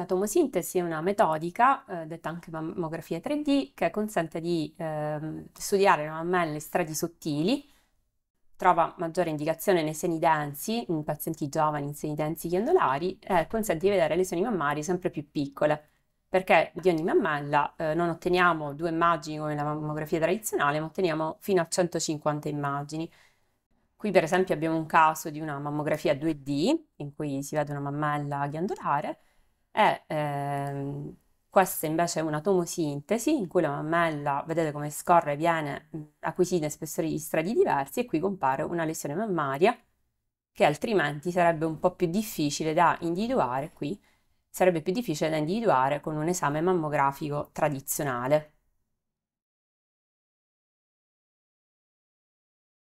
La tomosintesi è una metodica, eh, detta anche mammografia 3D, che consente di eh, studiare le mammelle in strati sottili, trova maggiore indicazione nei seni densi, in pazienti giovani in seni densi ghiandolari, e consente di vedere lesioni mammarie sempre più piccole, perché di ogni mammella eh, non otteniamo due immagini come la mammografia tradizionale, ma otteniamo fino a 150 immagini. Qui per esempio abbiamo un caso di una mammografia 2D, in cui si vede una mammella ghiandolare, e ehm, questa invece è una tomosintesi in cui la mammella, vedete come scorre, viene, mhmm, acquisita in spessori di strati diversi e qui compare una lesione mammaria che altrimenti sarebbe un po' più difficile da individuare qui, sarebbe più difficile da individuare con un esame mammografico tradizionale.